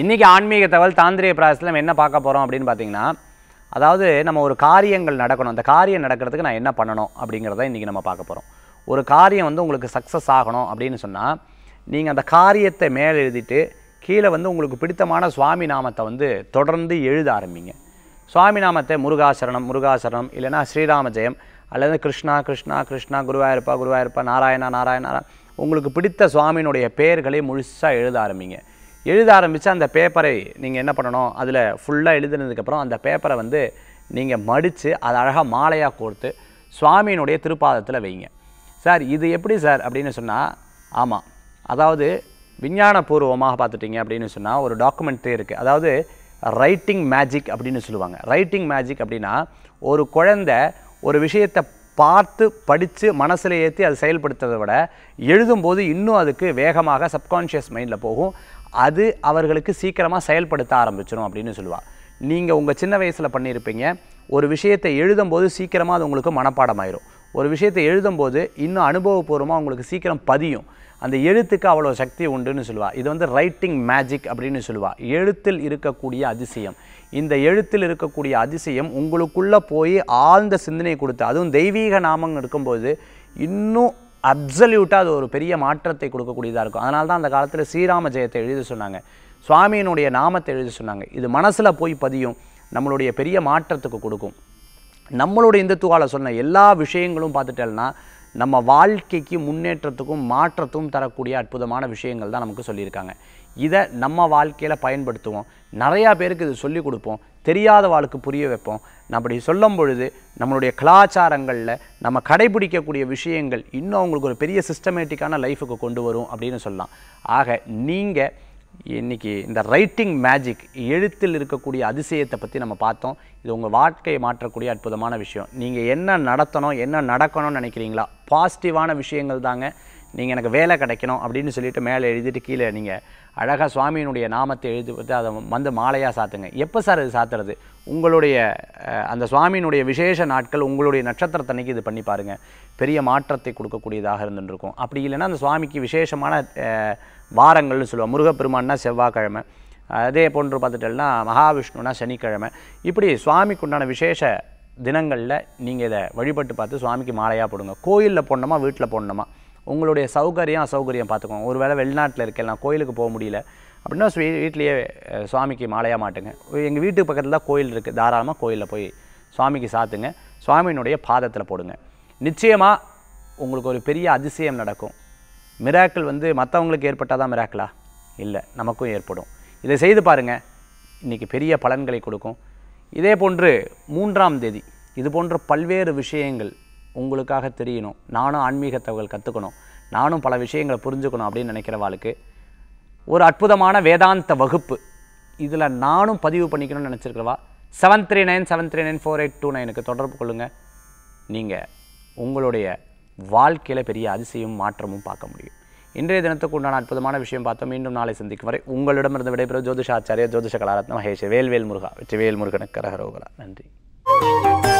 இன்றைக்கி ஆன்மீக தகவல் தாந்திரிய பிராசத்தில் நம்ம என்ன பார்க்க போகிறோம் அப்படின்னு பார்த்தீங்கன்னா அதாவது நம்ம ஒரு காரியங்கள் நடக்கணும் அந்த காரியம் நடக்கிறதுக்கு நான் என்ன பண்ணணும் அப்படிங்கிறத இன்றைக்கி நம்ம பார்க்க போகிறோம் ஒரு காரியம் வந்து உங்களுக்கு சக்ஸஸ் ஆகணும் அப்படின்னு சொன்னால் நீங்கள் அந்த காரியத்தை மேலே எழுதிட்டு கீழே வந்து உங்களுக்கு பிடித்தமான சுவாமி நாமத்தை வந்து தொடர்ந்து எழுத ஆரம்பிங்க சுவாமி நாமத்தை முருகாசரணம் முருகாசரணம் இல்லைனா ஸ்ரீராம ஜெயம் அல்லது கிருஷ்ணா கிருஷ்ணா கிருஷ்ணா குருவாயிருப்பா குருவாயிருப்பா நாராயணா நாராயணா உங்களுக்கு பிடித்த சுவாமியினுடைய பெயர்களை முழுசாக எழுத ஆரம்பிங்க எழுத ஆரம்பித்து அந்த பேப்பரை நீங்கள் என்ன பண்ணணும் அதில் ஃபுல்லாக எழுதுனதுக்கப்புறம் அந்த பேப்பரை வந்து நீங்கள் மடித்து அதை அழகாக மாலையாக கோர்த்து சுவாமியினுடைய திருப்பாதத்தில் வைங்க சார் இது எப்படி சார் அப்படின்னு சொன்னால் ஆமாம் அதாவது விஞ்ஞானபூர்வமாக பார்த்துட்டிங்க அப்படின்னு சொன்னால் ஒரு டாக்குமெண்ட்டே இருக்குது அதாவது ரைட்டிங் மேஜிக் அப்படின்னு சொல்லுவாங்க ரைட்டிங் மேஜிக் அப்படின்னா ஒரு குழந்தை ஒரு விஷயத்தை பார்த்து படித்து மனசில் ஏற்றி அது செயல்படுத்துறதை விட எழுதும்போது இன்னும் அதுக்கு வேகமாக சப்கான்ஷியஸ் மைண்டில் போகும் அது அவர்களுக்கு சீக்கிரமாக செயல்படுத்த ஆரம்பிச்சிடும் அப்படின்னு சொல்லுவாள் நீங்கள் உங்கள் சின்ன வயசில் பண்ணியிருப்பீங்க ஒரு விஷயத்தை எழுதும்போது சீக்கிரமாக அது உங்களுக்கு மனப்பாடம் ஒரு விஷயத்தை எழுதும்போது இன்னும் அனுபவபூர்வமாக உங்களுக்கு சீக்கிரம் பதியும் அந்த எழுத்துக்கு அவ்வளோ சக்தி உண்டுன்னு சொல்லுவாள் இது வந்து ரைட்டிங் மேஜிக் அப்படின்னு சொல்லுவாள் எழுத்தில் இருக்கக்கூடிய அதிசயம் இந்த எழுத்தில் இருக்கக்கூடிய அதிசயம் உங்களுக்குள்ளே போய் ஆழ்ந்த சிந்தனை கொடுத்து அதுவும் தெய்வீக நாமம் இருக்கும்போது இன்னும் அப்சல்யூட்டாக அது ஒரு பெரிய மாற்றத்தை கொடுக்கக்கூடியதாக இருக்கும் அதனால தான் அந்த காலத்தில் ஸ்ரீராம ஜெயத்தை எழுத சொன்னாங்க சுவாமியினுடைய நாமத்தை எழுத சொன்னாங்க இது மனசில் போய் பதியும் நம்மளுடைய பெரிய மாற்றத்துக்கு கொடுக்கும் நம்மளோட இந்துத்துவாவில் சொன்ன எல்லா விஷயங்களும் பார்த்துட்டேன்னா நம்ம வாழ்க்கைக்கு முன்னேற்றத்துக்கும் மாற்றத்துக்கும் தரக்கூடிய அற்புதமான விஷயங்கள் தான் நமக்கு சொல்லியிருக்காங்க இதை நம்ம வாழ்க்கையில் பயன்படுத்துவோம் நிறையா பேருக்கு இது சொல்லிக் கொடுப்போம் தெரியாத வாழ்க்கை புரிய வைப்போம் நம்ம அப்படி சொல்லும் பொழுது நம்மளுடைய கலாச்சாரங்களில் நம்ம கடைபிடிக்கக்கூடிய விஷயங்கள் இன்னும் அவங்களுக்கு ஒரு பெரிய சிஸ்டமேட்டிக்கான லைஃபுக்கு கொண்டு வரும் அப்படின்னு சொல்லலாம் ஆக நீங்கள் இன்றைக்கி இந்த ரைட்டிங் மேஜிக் எழுத்தில் இருக்கக்கூடிய அதிசயத்தை பற்றி நம்ம பார்த்தோம் இது உங்கள் வாழ்க்கையை மாற்றக்கூடிய அற்புதமான விஷயம் நீங்கள் என்ன நடத்தணும் என்ன நடக்கணும்னு நினைக்கிறீங்களா பாசிட்டிவான விஷயங்கள் தாங்க நீங்கள் எனக்கு வேலை கிடைக்கணும் அப்படின்னு சொல்லிட்டு மேலே எழுதிட்டு கீழே நீங்கள் அழகாக சுவாமியினுடைய நாமத்தை எழுதி பார்த்து அதை வந்து மாலையாக சாத்துங்க எப்போ சார் இது சாத்துறது உங்களுடைய அந்த சுவாமியினுடைய விசேஷ நாட்கள் உங்களுடைய நட்சத்திரத்தன்னைக்கு இது பண்ணி பாருங்கள் பெரிய மாற்றத்தை கொடுக்கக்கூடியதாக இருந்துருக்கும் அப்படி இல்லைன்னா அந்த சுவாமிக்கு விசேஷமான வாரங்கள்னு சொல்லுவோம் முருகப்பெருமான்னா செவ்வாய்க்கிழமை அதே போன்று பார்த்துட்டோம்னா மகாவிஷ்ணுனா சனிக்கிழமை இப்படி சுவாமிக்கு உண்டான விசேஷ தினங்களில் நீங்கள் இதை வழிபட்டு பார்த்து சுவாமிக்கு மாலையாக போடுங்க கோயிலில் போடணுமா வீட்டில் போடணுமா உங்களுடைய சௌகரியம் அசௌகரியம் பார்த்துக்கோங்க ஒரு வேளை வெளிநாட்டில் இருக்கலாம் கோயிலுக்கு போக முடியல அப்படின்னா வீட்லேயே சுவாமிக்கு மாலையாக மாட்டுங்க எங்கள் வீட்டுக்கு பக்கத்தில் தான் கோயில் இருக்குது தாராளமாக கோயிலில் போய் சுவாமிக்கு சாத்துங்க சுவாமியினுடைய பாதத்தில் போடுங்க நிச்சயமாக உங்களுக்கு ஒரு பெரிய அதிசயம் நடக்கும் மிராக்கள் வந்து மற்றவங்களுக்கு ஏற்பட்டால் தான் மிராக்கிளா இல்லை நமக்கும் ஏற்படும் இதை செய்து பாருங்கள் இன்றைக்கி பெரிய பலன்களை கொடுக்கும் இதே போன்று மூன்றாம் தேதி இது போன்ற பல்வேறு விஷயங்கள் உங்களுக்காக தெரியணும் நானும் ஆன்மீக தகவல் கற்றுக்கணும் நானும் பல விஷயங்களை புரிஞ்சுக்கணும் அப்படின்னு நினைக்கிறவாளுக்கு ஒரு அற்புதமான வேதாந்த வகுப்பு இதில் நானும் பதிவு பண்ணிக்கணும்னு நினச்சிருக்கிறவா seven three nine seven three nine four eight two நைனுக்கு தொடர்பு கொள்ளுங்கள் நீங்கள் உங்களுடைய வாழ்க்கையில் பெரிய அதிசயம் மாற்றமும் பார்க்க முடியும் இன்றைய தினத்துக்கு உண்டான அற்புதமான விஷயம் பார்த்தோம் மீண்டும் நாளை சந்திக்கும் வரை உங்களிடமிருந்து விடைபெறும் ஜோதிஷாச்சாரிய ஜோதிஷ கலாரத்ன மகேஷ் வேல்வேல் முருகா வேல் முருகனுக்கு கரகரோகரா நன்றி